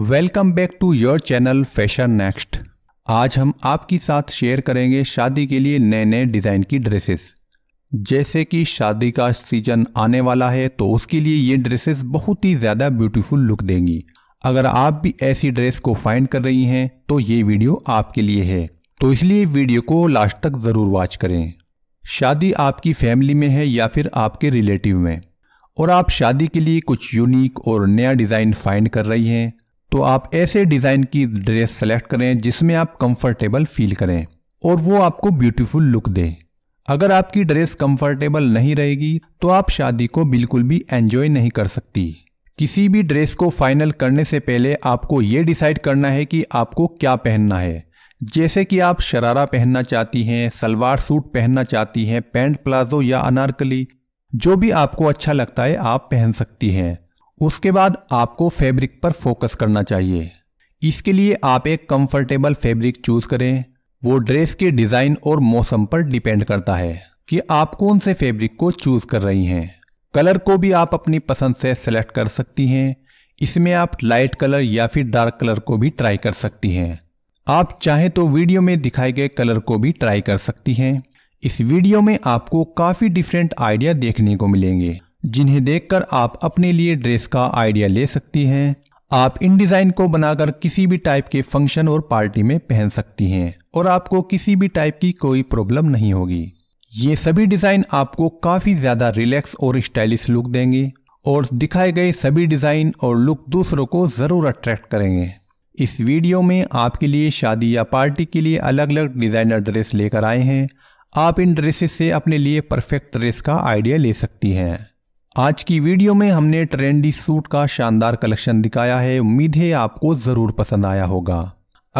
welcome back to your channel fashion next आज हम आपके साथ शेयर करेंगे शादी के लिए नए नए डिज़ाइन की ड्रेसेस जैसे कि शादी का सीजन आने वाला है तो उसके लिए ये ड्रेसेस बहुत ही ज़्यादा ब्यूटीफुल लुक देंगी अगर आप भी ऐसी ड्रेस को फाइंड कर रही हैं तो ये वीडियो आपके लिए है तो इसलिए वीडियो को लास्ट तक ज़रूर वॉच करें शादी आपकी फैमिली में है या फिर आपके रिलेटिव में और आप शादी के लिए कुछ यूनिक और नया डिज़ाइन फाइंड कर रही हैं तो आप ऐसे डिज़ाइन की ड्रेस सेलेक्ट करें जिसमें आप कंफर्टेबल फील करें और वो आपको ब्यूटीफुल लुक दे अगर आपकी ड्रेस कंफर्टेबल नहीं रहेगी तो आप शादी को बिल्कुल भी एंजॉय नहीं कर सकती किसी भी ड्रेस को फाइनल करने से पहले आपको ये डिसाइड करना है कि आपको क्या पहनना है जैसे कि आप शरारा पहनना चाहती हैं सलवार सूट पहनना चाहती हैं पैंट प्लाजो या अनारकली जो भी आपको अच्छा लगता है आप पहन सकती हैं उसके बाद आपको फैब्रिक पर फोकस करना चाहिए इसके लिए आप एक कंफर्टेबल फैब्रिक चूज़ करें वो ड्रेस के डिज़ाइन और मौसम पर डिपेंड करता है कि आप कौन से फैब्रिक को चूज़ कर रही हैं कलर को भी आप अपनी पसंद से सेलेक्ट कर सकती हैं इसमें आप लाइट कलर या फिर डार्क कलर को भी ट्राई कर सकती हैं आप चाहें तो वीडियो में दिखाए गए कलर को भी ट्राई कर सकती हैं इस वीडियो में आपको काफ़ी डिफरेंट आइडिया देखने को मिलेंगे जिन्हें देखकर आप अपने लिए ड्रेस का आइडिया ले सकती हैं आप इन डिज़ाइन को बनाकर किसी भी टाइप के फंक्शन और पार्टी में पहन सकती हैं और आपको किसी भी टाइप की कोई प्रॉब्लम नहीं होगी ये सभी डिज़ाइन आपको काफ़ी ज़्यादा रिलैक्स और स्टाइलिश लुक देंगे और दिखाए गए सभी डिज़ाइन और लुक दूसरों को ज़रूर अट्रैक्ट करेंगे इस वीडियो में आपके लिए शादी या पार्टी के लिए अलग अलग डिज़ाइनर ड्रेस लेकर आए हैं आप इन ड्रेसेस से अपने लिए परफेक्ट ड्रेस का आइडिया ले सकती हैं आज की वीडियो में हमने ट्रेंडी सूट का शानदार कलेक्शन दिखाया है उम्मीद है आपको ज़रूर पसंद आया होगा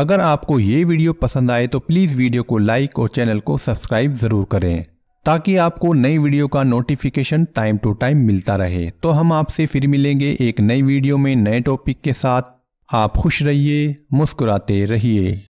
अगर आपको ये वीडियो पसंद आए तो प्लीज़ वीडियो को लाइक और चैनल को सब्सक्राइब ज़रूर करें ताकि आपको नई वीडियो का नोटिफिकेशन टाइम टू टाइम मिलता रहे तो हम आपसे फिर मिलेंगे एक नई वीडियो में नए टॉपिक के साथ आप खुश रहिए मुस्कुराते रहिए